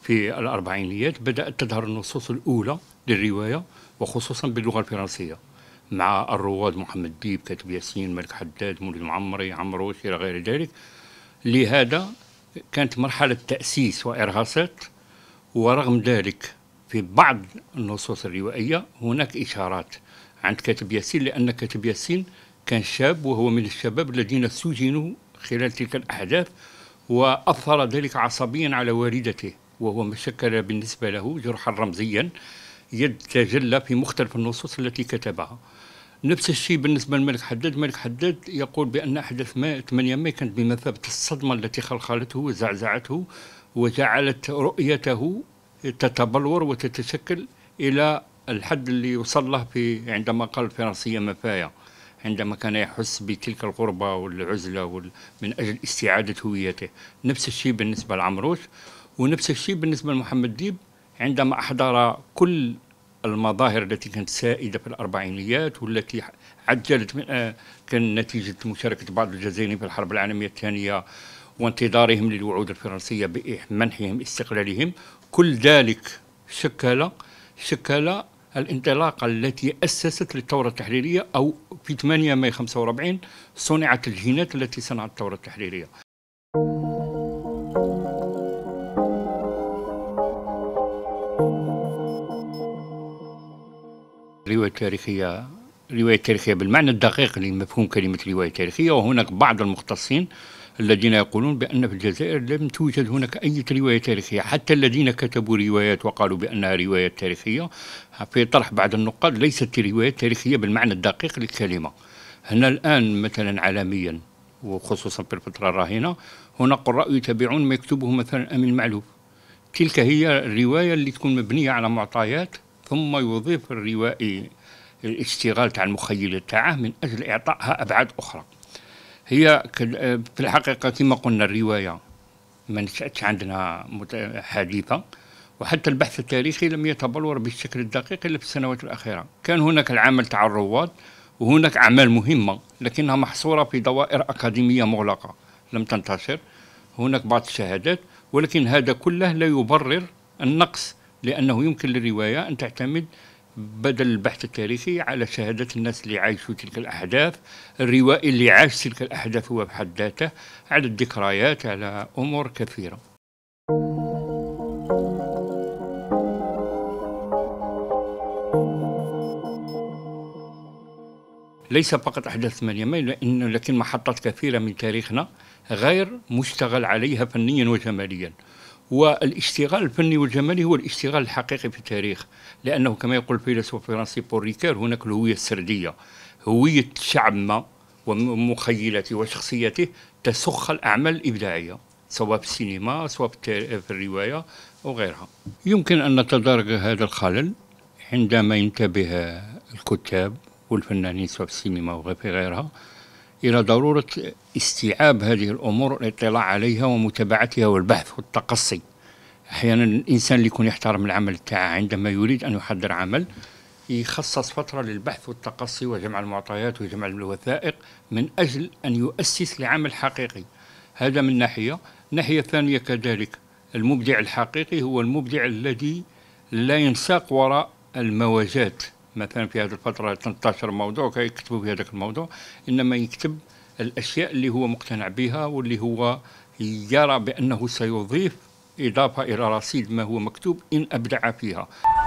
في الأربعينيات بدأت تظهر النصوص الأولى للرواية وخصوصا باللغة الفرنسية مع الرواد محمد ديب كاتب ياسين ملك حداد مولد معمري عمرو إلى غير ذلك لهذا كانت مرحلة تأسيس وإرهاصات ورغم ذلك في بعض النصوص الروائية هناك إشارات عند كاتب ياسين لأن كاتب ياسين كان شاب وهو من الشباب الذين سجنوا خلال تلك الأحداث وأثر ذلك عصبيا على والدته وهو ما شكل بالنسبة له جرحا رمزيا يتجلى في مختلف النصوص التي كتبها نفس الشيء بالنسبة للملك حداد الملك حداد يقول بأن أحداث 8 ماي كانت بمثابة الصدمة التي خلخلته وزعزعته وجعلت رؤيته تتبلور وتتشكل إلى الحد اللي وصل له في عندما قال الفرنسية مفايا عندما كان يحس بتلك الغربة والعزلة وال... من أجل استعادة هويته نفس الشيء بالنسبة لعمروش ونفس الشيء بالنسبة لمحمد ديب عندما أحضر كل المظاهر التي كانت سائدة في الأربعينيات والتي عجلت من آه، كان نتيجة مشاركة بعض الجزائريين في الحرب العالمية الثانية وانتظارهم للوعود الفرنسية بمنحهم استقلالهم كل ذلك شكل شكل الانطلاقة التي أسست للثورة التحريرية أو في 8 ماي 45 صنعت الجينات التي صنعت الثورة التحريرية رواية تاريخية رواية تاريخية بالمعنى الدقيق لمفهوم كلمة رواية تاريخية وهناك بعض المختصين الذين يقولون بأن في الجزائر لم توجد هناك أي رواية تاريخية حتى الذين كتبوا روايات وقالوا بأنها رواية تاريخية في طرح بعض النقاد ليست رواية تاريخية بالمعنى الدقيق للكلمة هنا الآن مثلا عالميا وخصوصا في الفترة الراهنة هنا قراء يتابعون ما يكتبه مثلا أمين معلوف تلك هي الرواية اللي تكون مبنية على معطيات ثم يضيف الروائي الاشتغال تاع المخيلة تاعه من أجل إعطائها أبعاد أخرى هي آه، في الحقيقة كما قلنا الرواية ما نشأتش عندنا حديثة وحتى البحث التاريخي لم يتبلور بالشكل الدقيق إلا في السنوات الأخيرة كان هناك العمل تاع الرواد وهناك أعمال مهمة لكنها محصورة في دوائر أكاديمية مغلقة لم تنتشر هناك بعض الشهادات ولكن هذا كله لا يبرر النقص لأنه يمكن للرواية أن تعتمد بدل البحث التاريخي على شهاده الناس اللي عايشوا تلك الأحداث الروائي اللي عاش تلك الأحداث هو بحد ذاته على الذكريات على أمور كثيرة ليس فقط أحداث 8 مايو لكن محطات كثيرة من تاريخنا غير مشتغل عليها فنيا وجماليا والاشتغال الفني والجمالي هو الاشتغال الحقيقي في التاريخ لانه كما يقول الفيلسوف الفرنسي بول ريكير هناك الهويه السرديه هويه شعب ما ومخيلته وشخصيته تسخ الاعمال الابداعيه سواء في السينما سواء في الروايه وغيرها يمكن ان نتدارك هذا الخلل عندما ينتبه الكتاب والفنانين سواء في السينما وفي غيرها إلى ضرورة استيعاب هذه الأمور الاطلاع عليها ومتابعتها والبحث والتقصي أحيانا الإنسان اللي يكون يحترم العمل تاعه عندما يريد أن يحضر عمل يخصص فترة للبحث والتقصي وجمع المعطيات وجمع الوثائق من أجل أن يؤسس لعمل حقيقي هذا من ناحية ناحية ثانية كذلك المبدع الحقيقي هو المبدع الذي لا ينساق وراء الموازات مثلا في هذه الفترة 13 موضوع يكتبوا في هذاك الموضوع إنما يكتب الأشياء اللي هو مقتنع بها واللي هو يرى بأنه سيضيف إضافة إلى رصيد ما هو مكتوب إن أبدع فيها